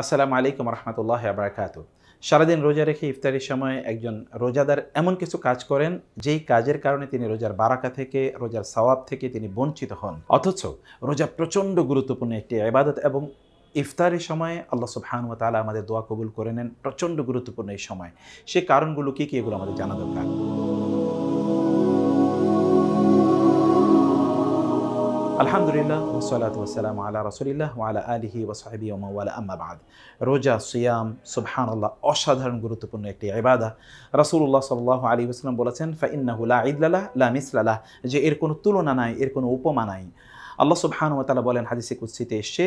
আসসালামু আলাইকুম রহমতুল্লাহ আবরাকাত সারাদিন রোজা রেখে ইফতারির সময় একজন রোজাদার এমন কিছু কাজ করেন যেই কাজের কারণে তিনি রোজার বারাকা থেকে রোজার সওয়াব থেকে তিনি বঞ্চিত হন অথচ রোজা প্রচণ্ড গুরুত্বপূর্ণ একটি আবাদত এবং ইফতারের সময়ে আল্লাহ সুবহানুয়া তালা আমাদের দোয়া কবুল করে নেন প্রচণ্ড গুরুত্বপূর্ণ এই সময় সে কারণগুলো কী কী এগুলো আমাদের জানা দরকার আলহামদুলিল্লাহ ওসলাত ওসালাম আল্লাহ রসুলিল্লাহ ওয়ালা আলহি ওসাহাবি ওমাওয়ালা আম্মাবাদ রোজা সুয়াম সুবহানাল্লাহ অসাধারণ গুরুত্বপূর্ণ একটি ইবাদা রাসুল্লাহ সাল্লাহ আলী আসলাম বলেছেন ফাইন্নাহুল্লা ইদলাল্লাহ লা মিসলাল্লাহ যে এর কোনো তুলনা নাই এর কোনো উপমা নাই আল্লাহ সুবহান ওয়াতালা বলেন হাদিসে কুৎসিতে এসছে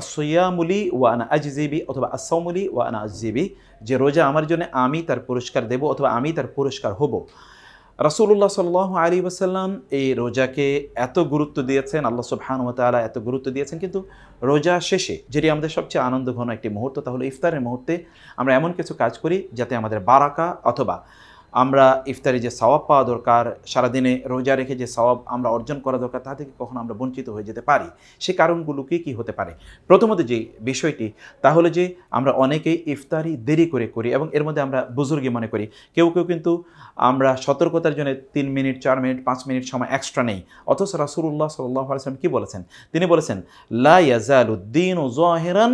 আসয়ামুলি ওয়া আনা আজিজিবি অথবা আসাউমুলি ওয়া আনা আজিবি যে রোজা আমার জন্য আমি তার পুরস্কার দেব অথবা আমি তার পুরস্কার হব রাসুল্লাহ সাল আলী ওসাল্লাম এই রোজাকে এত গুরুত্ব দিয়েছেন আল্লাহ সুবহানুমতালা এত গুরুত্ব দিয়েছেন কিন্তু রোজা শেষে যেটি আমাদের সবচেয়ে আনন্দ ঘন একটি মুহূর্ত তাহলে ইফতারের মুহূর্তে আমরা এমন কিছু কাজ করি যাতে আমাদের বারাকা অথবা আমরা ইফতারি যে সওয়াব পাওয়া দরকার সারাদিনে রোজা রেখে যে সওয়াব আমরা অর্জন করা দরকার তা থেকে কখনো আমরা বঞ্চিত হয়ে যেতে পারি সে কী কি হতে পারে প্রথমত যে বিষয়টি তাহলে যে আমরা অনেকেই ইফতারি দেরি করে করি এবং এর মধ্যে আমরা বুজুর্গি মনে করি কেউ কেউ কিন্তু আমরা সতর্কতার জন্য তিন মিনিট চার মিনিট পাঁচ মিনিট সময় এক্সট্রা নেই অথচ রাসুল্লাহ সাল্লাহ আলসালাম কী বলেছেন তিনি বলেছেন লা উদ্দিন ও জহেরান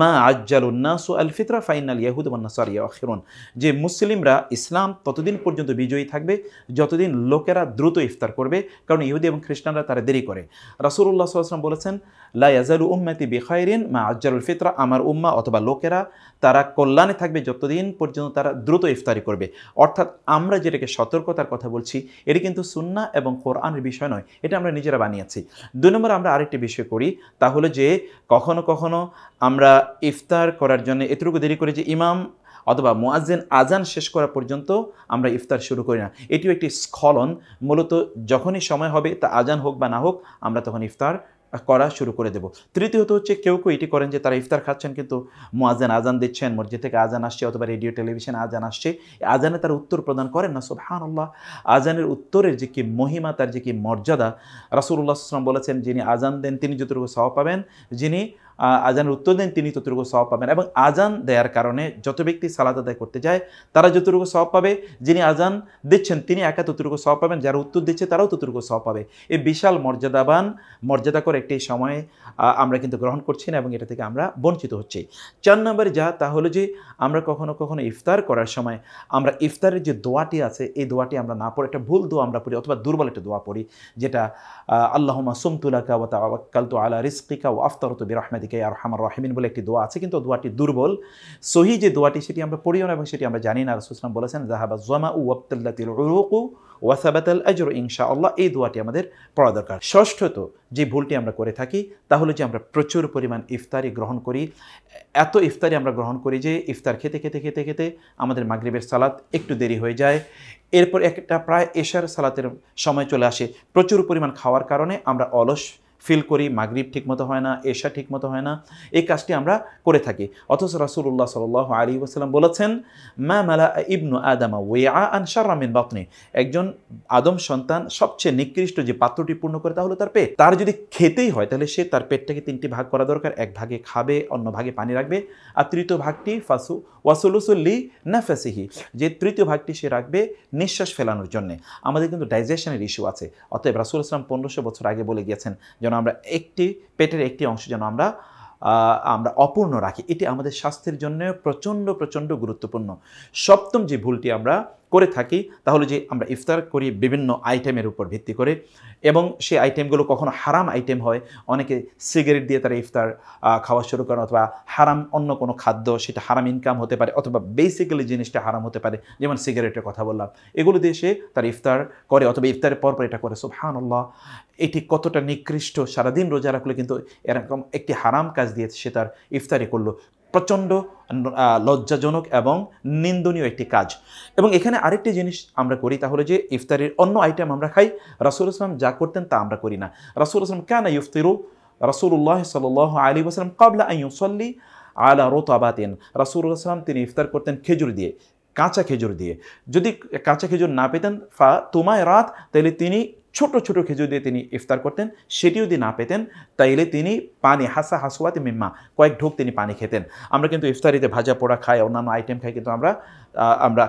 মা আজ্জালুন্নাসু আল ফিতরা ফাইনাল ইয়াহুদ নাসার ইয়াখিরুন যে মুসলিমরা ইসলাম ততদিন পর্যন্ত বিজয়ী থাকবে যতদিন লোকেরা দ্রুত ইফতার করবে কারণ ইহুদি এবং খ্রিস্টানরা তারা দেরি করে রাসুল্লাহ সাল্লাম বলেছেন লা ইয়াজালু উম্মাতি বিখাইরিন মা আজ্জালুল ফিতরা আমার উম্মা অথবা লোকেরা তারা কল্যাণে থাকবে যতদিন পর্যন্ত তারা দ্রুত ইফতারি করবে অর্থাৎ আমরা যেটাকে সতর্কতার কথা বলছি এটি কিন্তু সুন্না এবং কোরআনের বিষয় নয় এটা আমরা নিজেরা বানিয়েছি দুই নম্বর আমরা আরেকটি বিষয় করি তাহলে যে কখনো কখনো আমরা ইফতার করার জন্য এতটুকু দেরি করে যে ইমাম অথবা মোয়াজ্জেন আজান শেষ করা পর্যন্ত আমরা ইফতার শুরু করি না এটিও একটি স্খলন মূলত যখনই সময় হবে তা আজান হোক বা না হোক আমরা তখন ইফতার করা শুরু করে দেব তৃতীয়ত হচ্ছে কেউ কেউ এটি করেন যে তারা ইফতার খাচ্ছেন কিন্তু মোয়াজান আজান দিচ্ছেন মসজিদ থেকে আজান আসছে অথবা রেডিও টেলিভিশন আজান আসছে আজানে তারা উত্তর প্রদান করেন না সোহান আজানের উত্তরের যে কি মহিমা তার যে কি মর্যাদা উল্লাহ আসলাম বলেছেন যিনি আজান দেন তিনি যতটুকু সহ পাবেন যিনি আজানের উত্তর দেন তিনি ততটুকু সব পাবেন এবং আজান দেওয়ার কারণে যত ব্যক্তি সালাদ আদায় করতে যায় তারা যতটুকু সব পাবে যিনি আজান দিচ্ছেন তিনি একা ততটুকু সব পাবেন যারা উত্তর দিচ্ছে তারাও ততটুকু সব পাবে এই বিশাল মর্যাদাবান মর্যাদাকর একটি সময়ে আমরা কিন্তু গ্রহণ করছি না এবং এটা থেকে আমরা বঞ্চিত হচ্ছি চার নম্বরে যা তাহলে যে আমরা কখনো কখনো ইফতার করার সময় আমরা ইফতারের যে দোয়াটি আছে এই দোয়াটি আমরা না পড়ে একটা ভুল দোয়া আমরা পড়ি অথবা দুর্বল একটা দোয়া পড়ি যেটা আল্লাহমা সুমতুলাকা ওয়া তাওয়াক্কালতু আলা রিজকিকা ওয়া আফতারতু বিরাহমাতি আদিকে আর হামার রহমিন বলে একটি দোয়া আছে কিন্তু দোয়াটি দুর্বল সহি যে দোয়াটি সেটি আমরা পড়িও না এবং সেটি আমরা জানি না রসুলাম বলেছেন জাহাবা জমা উ আবদুল্লাতিল রুকু ওয়াসাবাতাল আজর ইনশা আল্লাহ এই দোয়াটি আমাদের পড়া দরকার ষষ্ঠত যে ভুলটি আমরা করে থাকি তাহলে যে আমরা প্রচুর পরিমাণ ইফতারি গ্রহণ করি এত ইফতারি আমরা গ্রহণ করি যে ইফতার খেতে খেতে খেতে খেতে আমাদের মাগরীবের সালাত একটু দেরি হয়ে যায় এরপর একটা প্রায় এশার সালাতের সময় চলে আসে প্রচুর পরিমাণ খাওয়ার কারণে আমরা অলস ফিল করি মাগরীব ঠিকমতো হয় না এশা ঠিকমতো হয় না এই কাজটি আমরা করে থাকি অথচ রাসুল্লাহ সাল আলী ওসালাম বলেছেন মা মালা ইবনু আদামা ওয়া আন শারামিন বাতনি একজন আদম সন্তান সবচেয়ে নিকৃষ্ট যে পাত্রটি পূর্ণ করে তাহলে তার পেট তার যদি খেতেই হয় তাহলে সে তার পেটটাকে তিনটি ভাগ করা দরকার এক ভাগে খাবে অন্য ভাগে পানি রাখবে আর তৃতীয় ভাগটি ফাসু ওয়াসুলুসুল্লি নাফাসিহি যে তৃতীয় ভাগটি সে রাখবে নিঃশ্বাস ফেলানোর জন্য আমাদের কিন্তু ডাইজেশনের ইস্যু আছে অতএব রাসুল ইসলাম পনেরোশো বছর আগে বলে গিয়েছেন যেন আমরা একটি পেটের একটি অংশ যেন আমরা আমরা অপূর্ণ রাখি এটি আমাদের স্বাস্থ্যের জন্য প্রচণ্ড প্রচণ্ড গুরুত্বপূর্ণ সপ্তম যে ভুলটি আমরা করে থাকি তাহলে যে আমরা ইফতার করি বিভিন্ন আইটেমের উপর ভিত্তি করে এবং সেই আইটেমগুলো কখনো হারাম আইটেম হয় অনেকে সিগারেট দিয়ে তারা ইফতার খাওয়া শুরু করে অথবা হারাম অন্য কোনো খাদ্য সেটা হারাম ইনকাম হতে পারে অথবা বেসিক্যালি জিনিসটা হারাম হতে পারে যেমন সিগারেটের কথা বললাম এগুলো দিয়ে সে তার ইফতার করে অথবা ইফতারের পরপর এটা করে সব এটি কতটা নিকৃষ্ট সারাদিন রোজা রাখলে কিন্তু এরকম একটি হারাম কাজ দিয়ে সে তার ইফতারি করলো প্রচণ্ড লজ্জাজনক এবং নিন্দনীয় একটি কাজ এবং এখানে আরেকটি জিনিস আমরা করি তাহলে যে ইফতারের অন্য আইটেম আমরা খাই রাসুল ইসলাম যা করতেন তা আমরা করি না রাসুল ইসলাম কেন ইফতিরু রাসুল্লাহ সাল আলী আসলাম কাবলা আইসল্লি আলা রোতাবাতিন রাসুল সাল্লাম তিনি ইফতার করতেন খেজুর দিয়ে কাঁচা খেজুর দিয়ে যদি কাঁচা খেজুর না পেতেন ফা তোমায় রাত তাহলে তিনি ছোট ছোট খেজুর দিয়ে তিনি ইফতার করতেন সেটি যদি না পেতেন তাইলে তিনি পানি হাসা হাসুয়াতে মিম্মা কয়েক ঢোক তিনি পানি খেতেন আমরা কিন্তু ইফতারিতে ভাজা পোড়া খাই অন্যান্য আইটেম খাই কিন্তু আমরা আমরা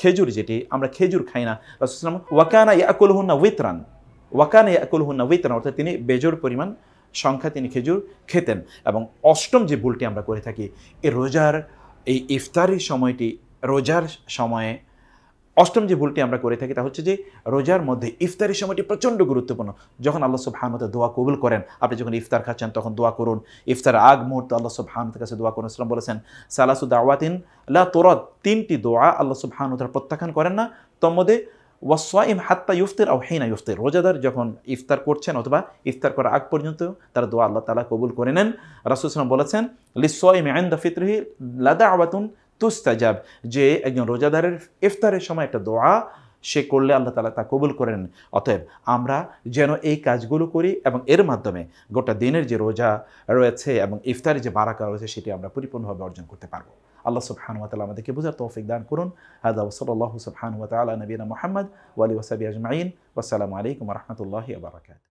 খেজুর যেটি আমরা খেজুর খাই না রসুলাম ওয়াকানা ইয়াকুল হুন্না উইতরান ওয়াকানা ইয়াকুল হুন্না উইতরান অর্থাৎ তিনি বেজোর পরিমাণ সংখ্যা তিনি খেজুর খেতেন এবং অষ্টম যে ভুলটি আমরা করে থাকি এ রোজার এই ইফতারির সময়টি রোজার সময়ে অষ্টম যে ভুলটি আমরা করে থাকি তা হচ্ছে যে রোজার মধ্যে ইফতারের সময়টি প্রচণ্ড গুরুত্বপূর্ণ যখন আল্লাহ সুবহানতে দোয়া কবুল করেন আপনি যখন ইফতার খাচ্ছেন তখন দোয়া করুন ইফতার আগ মুহূর্তে আল্লাহ সুবহানতের কাছে দোয়া করুন ইসলাম বলেছেন সালাসুদ আওয়াতিন লা তোরদ তিনটি দোয়া আল্লাহ সুবহানতার প্রত্যাখ্যান করেন না তন্মধ্যে ওয়াসওয়াইম হাত্তা ইফতের আও হেনা ইফতের রোজাদার যখন ইফতার করছেন অথবা ইফতার করার আগ পর্যন্ত তারা দোয়া আল্লাহ তালা কবুল করে নেন রাসুল বলেছেন লিসওয়াইম দা ফিতরহি লাদা আওয়াতুন তুস্তাজাব যে একজন রোজাদারের ইফতারের সময় একটা দোয়া সে করলে আল্লাহ তালা তা কবুল করেন অতএব আমরা যেন এই কাজগুলো করি এবং এর মাধ্যমে গোটা দিনের যে রোজা রয়েছে এবং ইফতারের যে বারাকা রয়েছে সেটি আমরা পরিপূর্ণভাবে অর্জন করতে পারবো আল্লাহ তালা আমাদেরকে বোঝার তৌফিক দান করুন হাদা ওসলাল্লাহ তালা নবীনা মোহাম্মদ ওয়ালি ওসাবি আজমাইন ওসালামু আলাইকুম রহমতুল্লাহ আবরাকাত